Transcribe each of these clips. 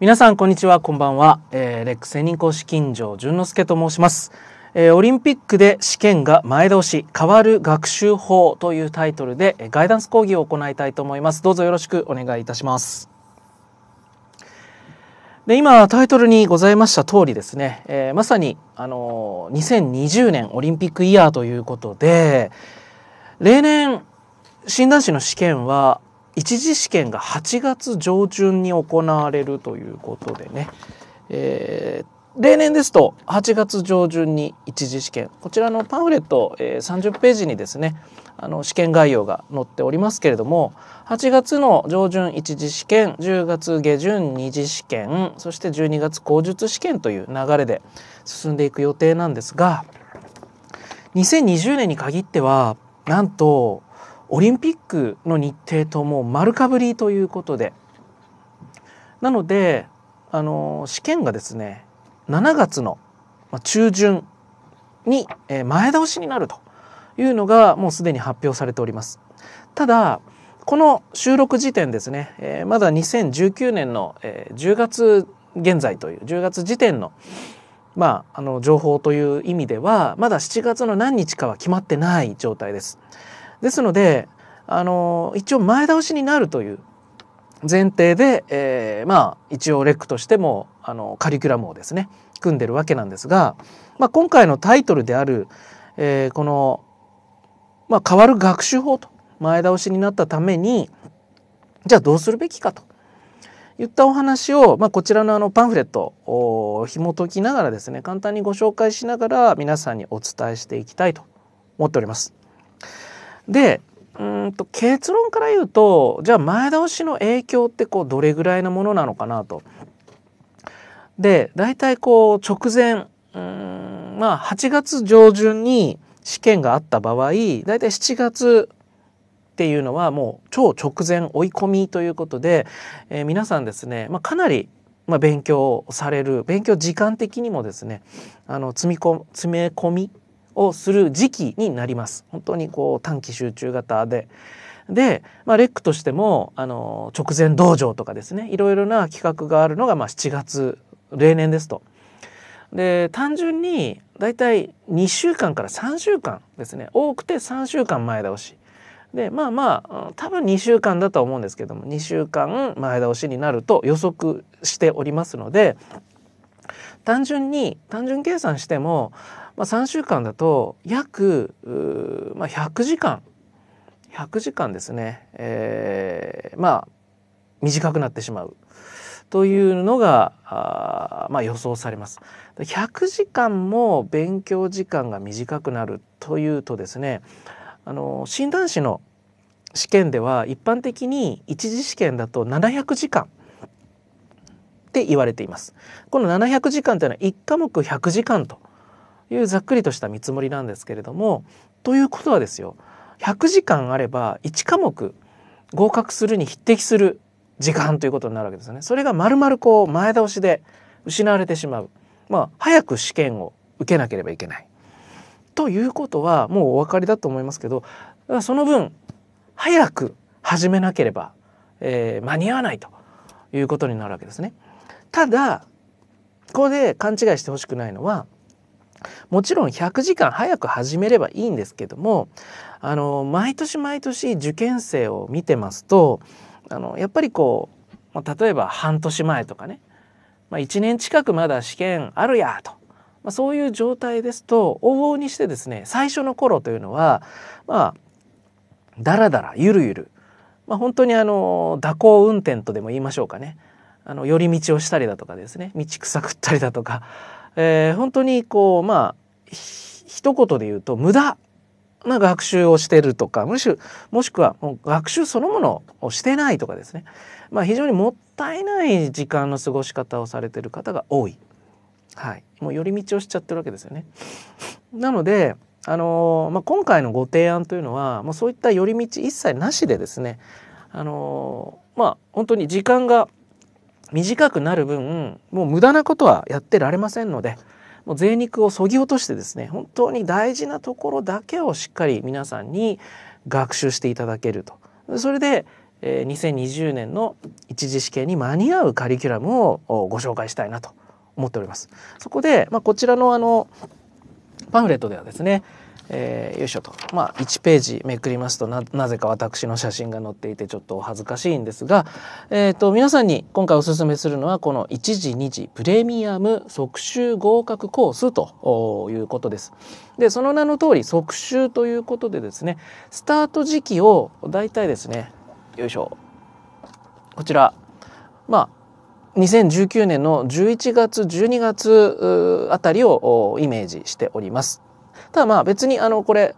皆さんこんにちはこんばんは、えー、レック専任講師金城淳之介と申します、えー、オリンピックで試験が前倒し変わる学習法というタイトルでガイダンス講義を行いたいと思いますどうぞよろしくお願いいたしますで今タイトルにございました通りですね、えー、まさにあの2020年オリンピックイヤーということで例年診断士の試験は一次試験が8月上旬に行われるということでね、えー、例年ですと8月上旬に一次試験こちらのパンフレット、えー、30ページにですねあの試験概要が載っておりますけれども8月の上旬一次試験10月下旬二次試験そして12月口述試験という流れで進んでいく予定なんですが2020年に限ってはなんとオリンピックの日程ともう丸かぶりということでなのであの試験がですね7月の中旬に前倒しになるというのがもうすでに発表されております。ただこの収録時点ですね、えまだ2019年の、え10月現在という10月時点のまあ、あの情報という意味ではまだ7月の何日かは決まってない状態です。ですのであの一応前倒しになるという前提で、えー、まあ一応レックとしてもあのカリキュラムをですね組んでるわけなんですが、まあ、今回のタイトルである、えー、この、まあ、変わる学習法と前倒しになったためにじゃあどうするべきかといったお話を、まあ、こちらのあのパンフレットを紐解きながらですね簡単にご紹介しながら皆さんにお伝えしていきたいと思っております。でうんと結論から言うとじゃあ前倒しの影響ってこうどれぐらいのものなのかなと。で大体こう直前うんまあ8月上旬に試験があった場合大体7月っていうのはもう超直前追い込みということで、えー、皆さんですね、まあ、かなりまあ、勉強される勉強時間的にもですねあの積み込詰め込みをする時期になります。本当にこう短期集中型で。で、まあ、レックとしても、あの、直前道場とかですね、いろいろな企画があるのが、まあ、7月、例年ですと。で、単純に、だいたい2週間から3週間ですね、多くて3週間前倒し。で、まあまあ、多分2週間だとは思うんですけども、2週間前倒しになると予測しておりますので、単純に単純計算しても、まあ、3週間だと約、まあ、100時間100時間ですね、えー、まあ短くなってしまうというのがまあ、予想されます。100時間も勉強時間が短くなるというとですねあの診断士の試験では一般的に一次試験だと700時間って言われています。この700時間というのは1科目100時間というざっくりとした見積もりなんですけれどもということはですよ100時間あれば1科目合格するに匹敵する時間ということになるわけですよね。それがまるこう前倒しで失われてしまう。まあ、早く試験を受けなければいけない。ということはもうお分かりだと思いますけどその分早く始めなければ、えー、間に合わないということになるわけですね。ただここで勘違いしてほしくないのはもちろん100時間早く始めればいいんですけどもあの毎年毎年受験生を見てますとあのやっぱりこう、ま例えば半年前とかね、まあ、1年近くまだ試験あるやと、まあ、そういう状態ですと往々にしてですね最初の頃というのはまあだらだらゆるゆる、まあ、本当にあの蛇行運転とでも言いましょうかねあの寄り道をしたりだとかですね道草食ったりだとか、えー、本当にこうまあ一言で言うと無駄な学習をしてるとかむしろもしくはもう学習そのものをしてないとかですね、まあ、非常にもったいない時間の過ごし方をされてる方が多い、はい、もう寄り道をしちゃってるわけですよね。なのであのまあ、今回のご提案というのはもうそういった寄り道一切なしでですねあのまあ本当に時間が短くなる分もう無駄なことはやってられませんのでもう税肉をそぎ落としてですね本当に大事なところだけをしっかり皆さんに学習していただけるとそれで、え2020年の一次試験に間に合うカリキュラムをご紹介したいなと思っております。そこで、まあ、こちらのあのパンフレットではですねえー、よいしょと、まあ、1ページめくりますとなぜか私の写真が載っていてちょっとお恥ずかしいんですが、えーと、皆さんに今回おすすめするのはこの1時2時プレミアム即習合格コースということです。でその名の通り即習ということでですねスタート時期を大体ですねよいしょこちらまあ2019年の11月12月あたりをイメージしております。ただまあ別にあのこれ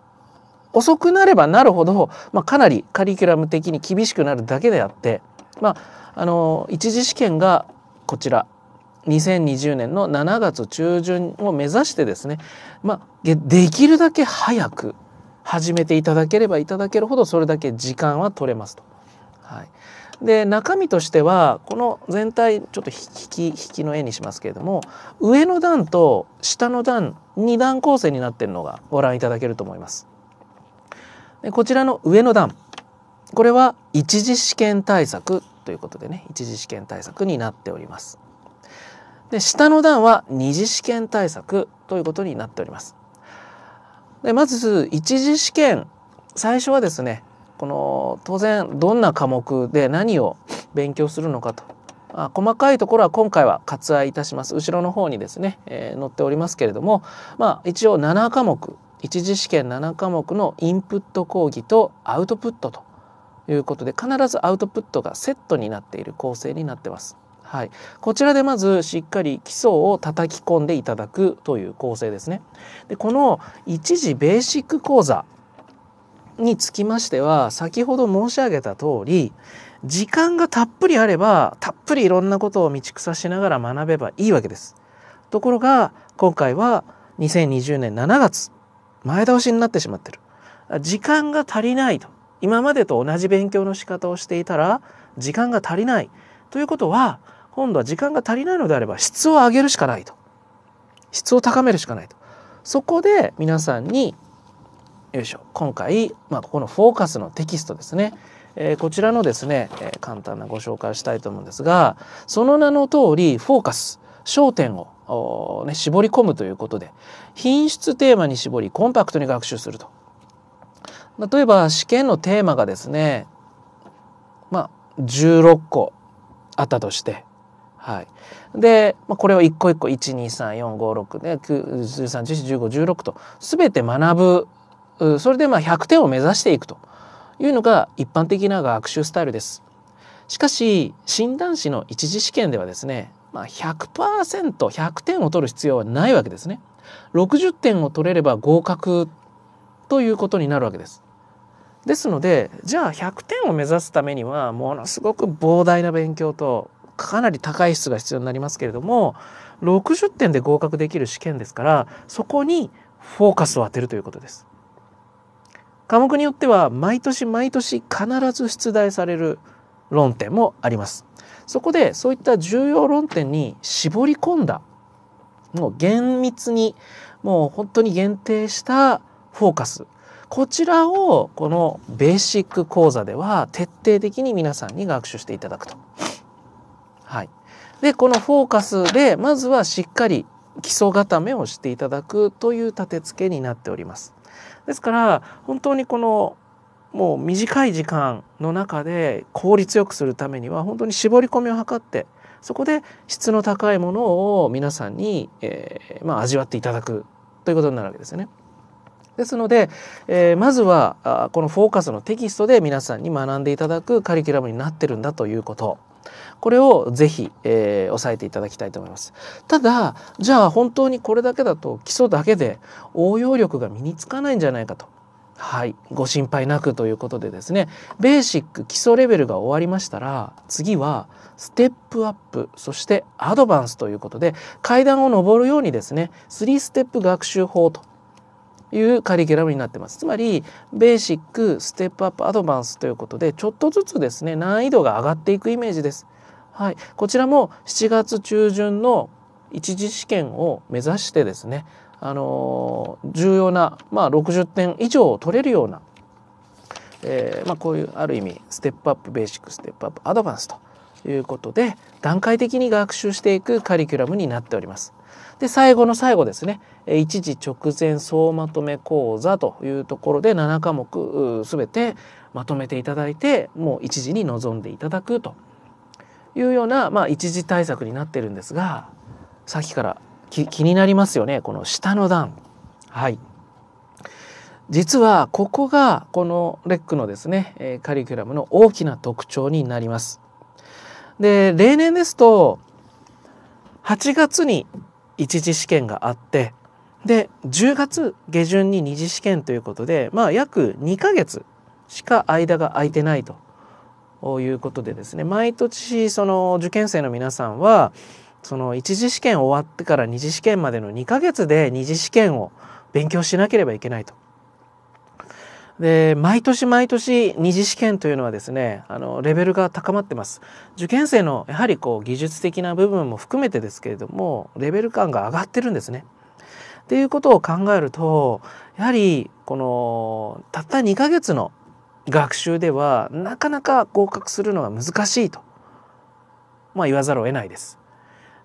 遅くなればなるほど、まあ、かなりカリキュラム的に厳しくなるだけであって、まあ、あの一次試験がこちら2020年の7月中旬を目指してですね、まあ、できるだけ早く始めていただければいただけるほどそれだけ時間は取れますと。はいで中身としてはこの全体ちょっと引き引きの絵にしますけれども上の段と下の段2段構成になっているのがご覧いただけると思います。でこちらの上の段これは一次試験対策ということでね一次試験対策になっております。で下の段は二次試験対策ということになっております。でまず一次試験最初はですねこの当然どんな科目で何を勉強するのかとあ細かいところは今回は割愛いたします後ろの方にですね、えー、載っておりますけれども、まあ、一応7科目一次試験7科目のインプット講義とアウトプットということで必ずアウトプットがセットになっている構成になってます。はい、こちらでまずしっかり基礎を叩き込んでいただくという構成ですね。でこの一次ベーシック講座につきましては先ほど申し上げた通り時間がたっぷりあればたっぷりいろんなことを道草しながら学べばいいわけです。ところが今回は2020年7月前倒しになってしまってる。時間が足りないと今までと同じ勉強の仕方をしていたら時間が足りないということは今度は時間が足りないのであれば質を上げるしかないと質を高めるしかないとそこで皆さんによいしょ今回、まあ、ここのフォーカスのテキストですね、えー、こちらのですね、えー、簡単なご紹介したいと思うんですがその名の通りフォーカス焦点を、ね、絞り込むということで品質テーマに絞りコンパクトに学習すると例えば試験のテーマがですねまあ16個あったとして、はい、で、まあ、これを一個一個123456ね9 1 3 1 4 1 5 1 6と全て学ぶそれでまあ100点を目指していくというのが一般的な学習スタイルです。しかし診断士の一次試験ではですね、まあ100%、100%点を取る必要はないわけですね。60点を取れれば合格ということになるわけです。ですのでじゃあ100点を目指すためにはものすごく膨大な勉強とかなり高い質が必要になりますけれども60点で合格できる試験ですからそこにフォーカスを当てるということです。科目によっては毎年毎年必ず出題される論点もあります。そこでそういった重要論点に絞り込んだもう厳密にもう本当に限定したフォーカスこちらをこのベーシック講座では徹底的に皆さんに学習していただくと。はい、でこのフォーカスでまずはしっかり基礎固めをしていただくという立て付けになっております。ですから本当にこのもう短い時間の中で効率よくするためには本当に絞り込みを図ってそこで質の高いものを皆さんに、えー、まあ、味わっていただくということになるわけですよね。ですので、えー、まずはこのフォーカスのテキストで皆さんに学んでいただくカリキュラムになってるんだということこれをぜひ、えー、押さえていただきたいと思います。ただ、じゃあ本当にこれだけだと基礎だけで応用力が身につかないんじゃないかと。はい。ご心配なくということでですね、ベーシック基礎レベルが終わりましたら、次はステップアップ、そしてアドバンスということで、階段を上るようにですね、3ステップ学習法というカリキュラムになってます。つまり、ベーシック、ステップアップ、アドバンスということで、ちょっとずつですね、難易度が上がっていくイメージです。はい。こちらも7月中旬の一次試験を目指してですね、あのー、重要な、まあ、60点以上を取れるような、えー、まあ、こういうある意味ステップアップベーシックステップアップアドバンスということで段階的に学習していくカリキュラムになっております。で最後の最後ですね一時直前総まとめ講座というところで7科目全てまとめていただいてもう一時に臨んでいただくというような、まあ、一時対策になってるんですがさっきから気になりますよねこの下の段。はい実はここがこのレックのですねカリキュラムの大きな特徴になります。で、例年ですと、8月に一次試験があって、で、10月下旬に二次試験ということで、まあ約2ヶ月しか間が空いてないということでですね、毎年その受験生の皆さんは、その一次試験終わってから二次試験までの2ヶ月で二次試験を勉強しなければいけないと。で毎年毎年二次試験というのはですねあのレベルが高まってます受験生のやはりこう技術的な部分も含めてですけれどもレベル感が上がってるんですね。っていうことを考えるとやはりこのたった2ヶ月の学習ではなかなか合格するのが難しいと、まあ、言わざるを得ないです。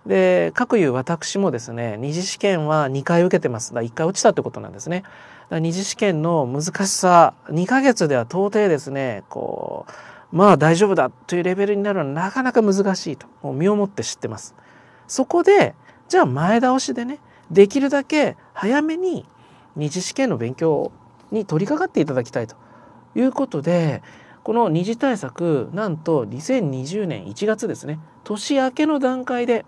で、各有私もですね、二次試験は2回受けてます。だ1回落ちたってことなんですね。二次試験の難しさ、2ヶ月では到底ですね、こう、まあ大丈夫だというレベルになるのはなかなか難しいと、もう身をもって知ってます。そこで、じゃあ前倒しでね、できるだけ早めに二次試験の勉強に取り掛かっていただきたいということで、この二次対策、なんと2020年1月ですね、年明けの段階で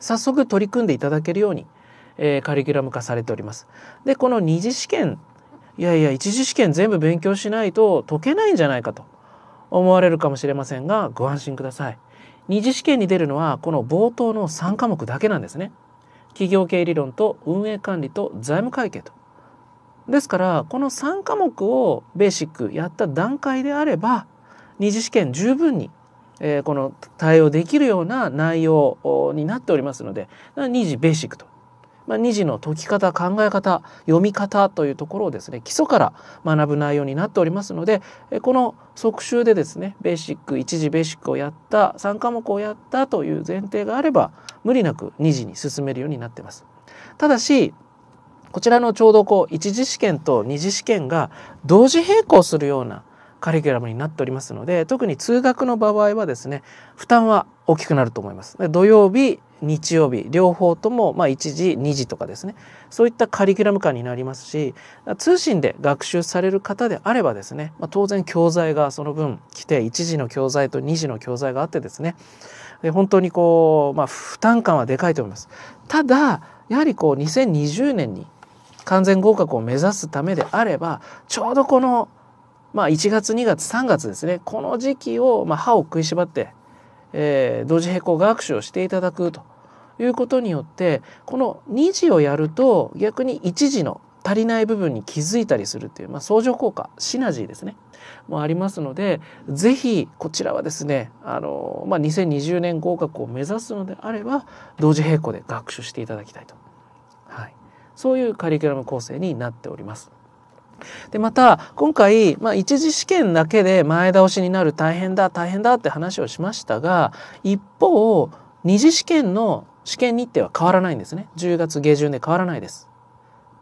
早速取り組んでいただけるように、えー、カリキュラム化されております。でこの二次試験いやいや一次試験全部勉強しないと解けないんじゃないかと思われるかもしれませんがご安心ください。二次試験に出るのはこの冒頭の3科目だけなんですね。企業経理論と運営管理と財務会計と。ですからこの3科目をベーシックやった段階であれば二次試験十分にえー、この対応できるような内容になっておりますので2次ベーシックと、まあ、2次の解き方考え方読み方というところをですね基礎から学ぶ内容になっておりますのでこの即習でですねベーシック1次ベーシックをやった3科目をやったという前提があれば無理なく2次に進めるようになってます。ただしこちらのちょうどこう一次試験と二次試験が同時並行するようなカリキュラムになっておりますので特に通学の場合はですね負担は大きくなると思います。土曜日日曜日両方ともまあ1時2時とかですねそういったカリキュラム感になりますし通信で学習される方であればですね、まあ、当然教材がその分来て1時の教材と2時の教材があってですねで本当にこう、まあ、負担感はでかいと思います。ただやはりこう2020年に完全合格を目指すためであればちょうどこのまあ、1月2月3月ですねこの時期を、まあ、歯を食いしばって、えー、同時並行学習をしていただくということによってこの2時をやると逆に1時の足りない部分に気づいたりするっていう、まあ、相乗効果シナジーですねもありますので是非こちらはですねあの、まあ、2020年合格を目指すのであれば同時並行で学習していただきたいと、はい、そういうカリキュラム構成になっております。でまた今回、まあ、一次試験だけで前倒しになる大変だ大変だって話をしましたが一方二次試験の試験日程は変わらないんですね10月下旬で変わらないです。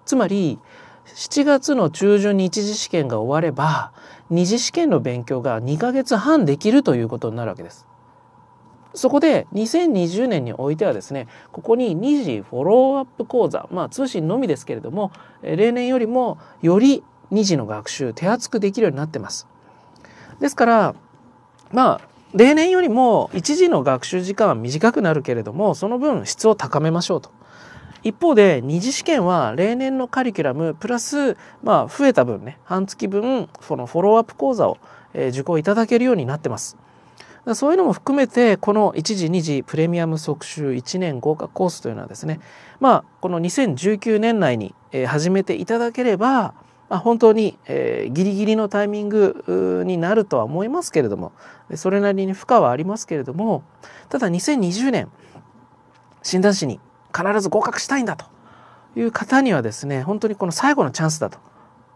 つまり7月の中旬に一次試験が終われば二次試験の勉強が2ヶ月半できるということになるわけです。そこで2020年においてはですねここに2次フォローアップ講座まあ通信のみですけれども例年よりもより2次の学習手厚くできるようになってます。ですからまあ例年よりも1次の学習時間は短くなるけれどもその分質を高めましょうと。一方で2次試験は例年のカリキュラムプラスまあ増えた分ね半月分そのフォローアップ講座を受講いただけるようになってます。そういうのも含めて、この1次、2次プレミアム即習1年合格コースというのはですね、まあ、この2019年内に始めていただければ、まあ、本当に、えギリギリのタイミングになるとは思いますけれども、それなりに負荷はありますけれども、ただ2020年、診断士に必ず合格したいんだという方にはですね、本当にこの最後のチャンスだと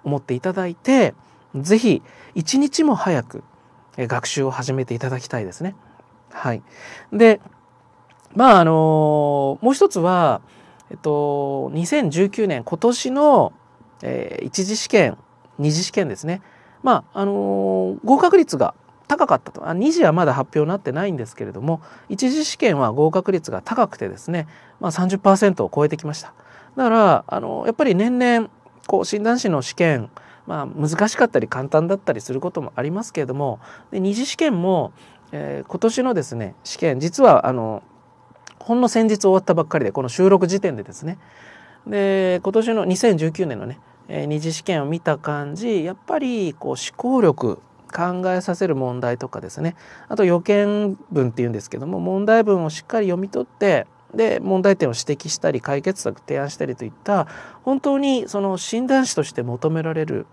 思っていただいて、ぜひ一日も早く学習を始めていただきたいですね。はい、でまああのもう一つは、えっと、2019年今年の、えー、一次試験二次試験ですね、まああの合格率が高かったとあ2次はまだ発表になってないんですけれども一次試験は合格率が高くてですね、まあ30、30%を超えてきました。だからあのやっぱり年々こう診断士の試験まあ、難しかったり簡単だったりすることもありますけれども二次試験も、えー、今年のですね試験実はあのほんの先日終わったばっかりでこの収録時点でですねで今年の2019年のね、えー、二次試験を見た感じやっぱりこう思考力考えさせる問題とかですねあと予見文っていうんですけども問題文をしっかり読み取ってで問題点を指摘したり解決策提案したりといった本当にその診断士として求められる、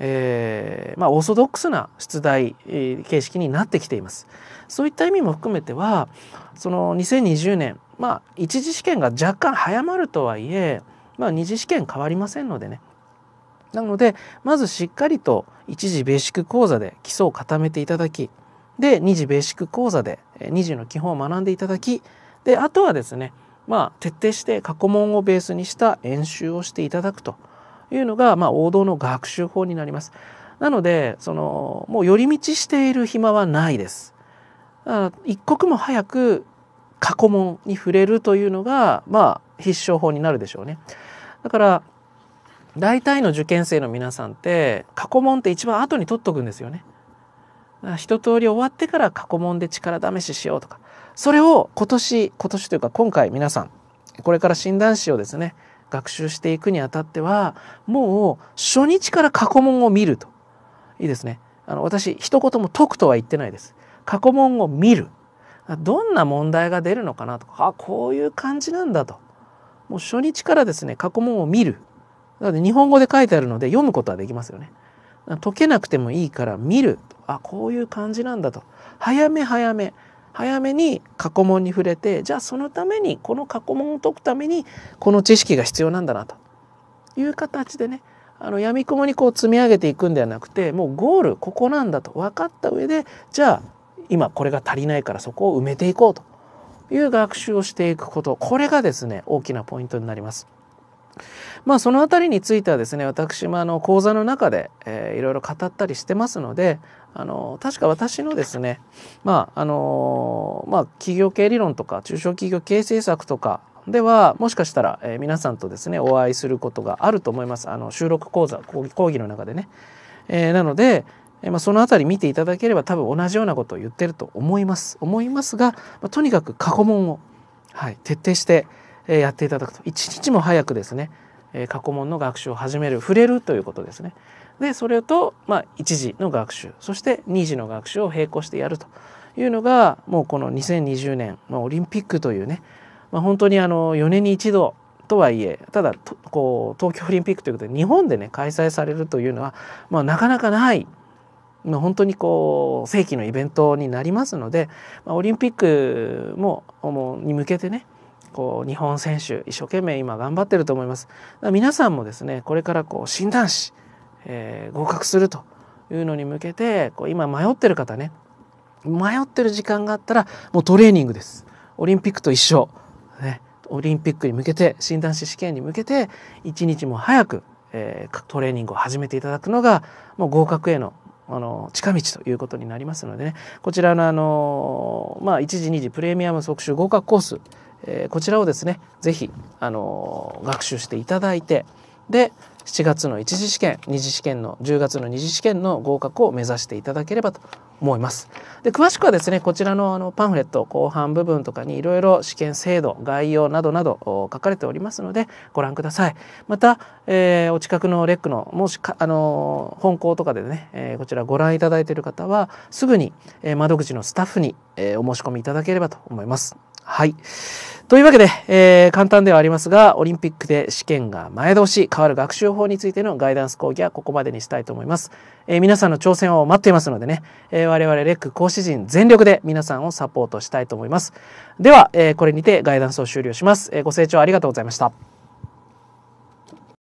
えー、まあ、オーソドックスな出題、形式になってきています。そういった意味も含めてはその2020年、まあ、一次試験が若干早まるとはいえ、まあ、二次試験変わりませんのでねなのでまずしっかりと一次ベーシック講座で基礎を固めていただきで2次ベーシック講座で2次の基本を学んでいただきであとはですねまあ徹底して過去問をベースにした演習をしていただくというのが、まあ、王道の学習法になります。なのでそのもう寄り道している暇はないです。一刻も早く過去問に触れるというのがまあ必勝法になるでしょうね。だから大体の受験生の皆さんって過去問って一番後に取っとくんですよね。一通り終わってから過去問で力試ししようとか、それを今年、今年というか今回皆さん、これから診断士をですね、学習していくにあたっては、もう初日から過去問を見ると。いいですね。あの、私、一言も解くとは言ってないです。過去問を見る。どんな問題が出るのかなとか、あ、こういう感じなんだと。もう初日からですね、過去問を見る。なので日本語で書いてあるので読むことはできますよね。解けなくてもいいから見るあこういう感じなんだと早め早め早めに過去問に触れてじゃあそのためにこの過去問を解くためにこの知識が必要なんだなという形でねあの闇雲にこう積み上げていくんではなくてもうゴールここなんだと分かった上でじゃあ今これが足りないからそこを埋めていこうという学習をしていくことこれがですね大きなポイントになります。まあその辺りについてはですね私もあの講座の中で、えいろいろ語ったりしてますのであの確か私のですねまああのまあ企業経営理論とか中小企業経営政策とかではもしかしたら、えー、皆さんとですねお会いすることがあると思いますあの収録講座講義の中でね、えー、なので、えー、まあ、その辺り見ていただければ多分同じようなことを言ってると思います思いますが、まあ、とにかく過去問を、はい、徹底して、えやっていただくと一日も早くですね、え過去問の学習を始める触れるということですねでそれと、まあ、1次の学習そして2次の学習を並行してやるというのがもうこの2020年、まあ、オリンピックというね、まあ、本当にあの4年に一度とはいえただこう東京オリンピックということで日本でね開催されるというのは、まあ、なかなかない、まあ、本当にこう世紀のイベントになりますので、まあ、オリンピックももに向けてねこう日本選手一生懸命今頑張ってると思います。皆さんもですねこれからこう診断士えー、合格するというのに向けてこう今迷ってる方ね迷ってる時間があったらもうトレーニングですオリンピックと一緒、ね、オリンピックに向けて診断士試験に向けて一日も早く、えー、トレーニングを始めていただくのがもう合格へのあの近道ということになりますのでねこちらのあの、まあ、1時2時プレミアム即習合格コース、えー、こちらをですね是非学習していただいてで、7月の1次試験2次試験の10月の2次試験の合格を目指していただければと思います。で詳しくはですねこちらのあのパンフレット後半部分とかにいろいろ試験制度概要などなど書かれておりますのでご覧ください。また、えー、お近くのレックのもしかあの本校とかでね、えー、こちらご覧いただいている方はすぐに、え窓口のスタッフに、えお申し込みいただければと思います。はい。というわけで、えー、簡単ではありますが、オリンピックで試験が前倒し、変わる学習法についてのガイダンス講義はここまでにしたいと思います。えー、皆さんの挑戦を待っていますのでね、えー、我々レック講師陣全力で皆さんをサポートしたいと思います。では、えこれにてガイダンスを終了します。えご清聴ありがとうございました。